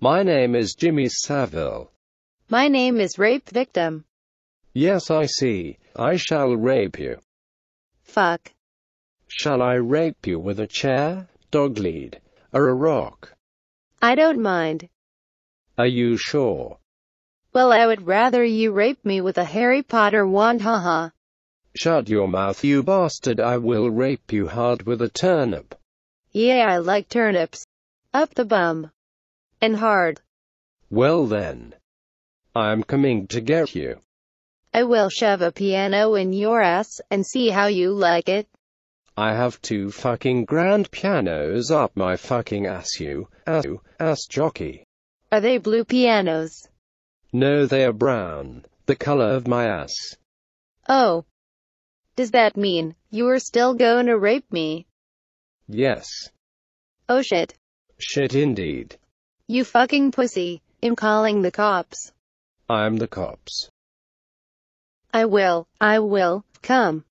My name is Jimmy Savile. My name is Rape Victim. Yes, I see. I shall rape you. Fuck. Shall I rape you with a chair, dog lead, or a rock? I don't mind. Are you sure? Well, I would rather you rape me with a Harry Potter wand, haha. Shut your mouth, you bastard. I will rape you hard with a turnip. Yeah, I like turnips. Up the bum and hard. Well then. I'm coming to get you. I will shove a piano in your ass and see how you like it. I have two fucking grand pianos up my fucking ass you, ass you, ass jockey. Are they blue pianos? No, they are brown, the color of my ass. Oh. Does that mean you are still going to rape me? Yes. Oh shit. Shit indeed. You fucking pussy. I'm calling the cops. I'm the cops. I will, I will, come.